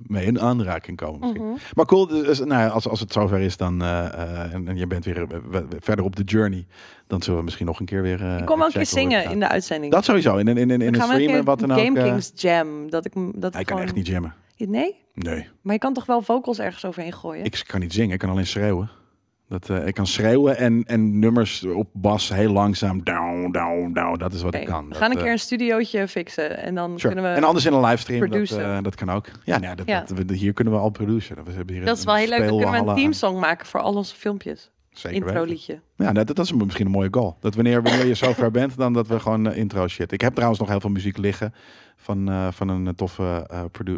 mee in aanraking komen. Mm Maar cool, dus, nou, als, als het zover is dan, eh, eh, en, en, je bent weer verder op de journey, dan zullen we misschien nog een keer weer... ik kom wel een keer zingen in de uitzending. Dat sowieso, in, in, in, in een stream en wat dan ook. Game Kings jam. Dat ik, dat ik, ik kan echt niet jammen. Nee? Nee. Maar je kan toch wel vocals ergens overheen gooien? Ik kan niet zingen, ik kan alleen schreeuwen. Dat eh, ik kan schreeuwen en, en nummers op bas heel langzaam. Down, down, down. Dat is wat ik kan. We gaan een eh, keer een studiootje fixen en dan kunnen we. En anders in een livestream. Dat, uh, dat, kan ook. Ja, nou, dat, ja. hier kunnen we al produceren. We hebben hier dat is wel heel leuk. Dan kunnen we een teamsong maken voor al onze filmpjes. Zeker intro liedje. Ja, dat, dat is misschien een mooie goal. Dat wanneer, wanneer je zover bent, dan dat we gewoon intro shit. Ik heb trouwens nog heel veel muziek liggen van, van een toffe uh,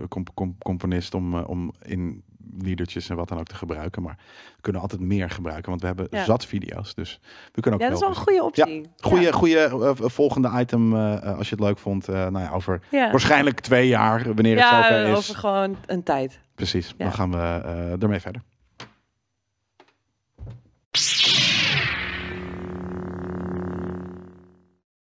componist om, om in liedertjes en wat dan ook te gebruiken. Maar we kunnen altijd meer gebruiken, want we hebben zat video's. Dus we kunnen ook. Ja, dat is wel een goede optie. goede, goede eh, eh, volgende item eh, als je het leuk vond. nou ja, over waarschijnlijk twee jaar, wanneer het zover is. Ja, over gewoon een tijd. Precies. Dan gaan we ermee verder.